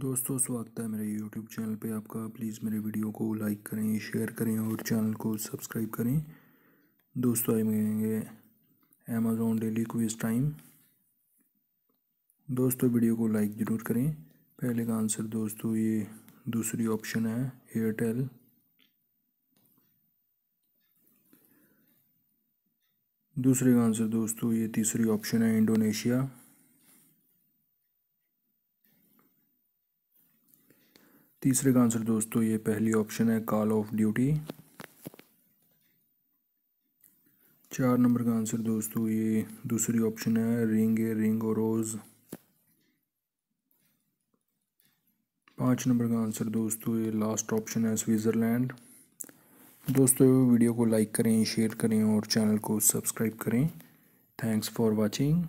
दोस्तों स्वागत है मेरे यूट्यूब चैनल पे आपका प्लीज़ मेरे वीडियो को लाइक करें शेयर करें और चैनल को सब्सक्राइब करें दोस्तों आए मिलेंगे अमेजोन डेली क्विज टाइम दोस्तों वीडियो को लाइक ज़रूर करें पहले का आंसर दोस्तों ये दूसरी ऑप्शन है एयरटेल दूसरे का आंसर दोस्तों ये तीसरी ऑप्शन है इंडोनेशिया तीसरे का आंसर दोस्तों ये पहली ऑप्शन है कॉल ऑफ ड्यूटी चार नंबर का आंसर दोस्तों ये दूसरी ऑप्शन है रिंग ए रिंग और रोज़ पाँच नंबर का आंसर दोस्तों ये लास्ट ऑप्शन है स्विट्ज़रलैंड दोस्तों वीडियो को लाइक करें शेयर करें और चैनल को सब्सक्राइब करें थैंक्स फॉर वाचिंग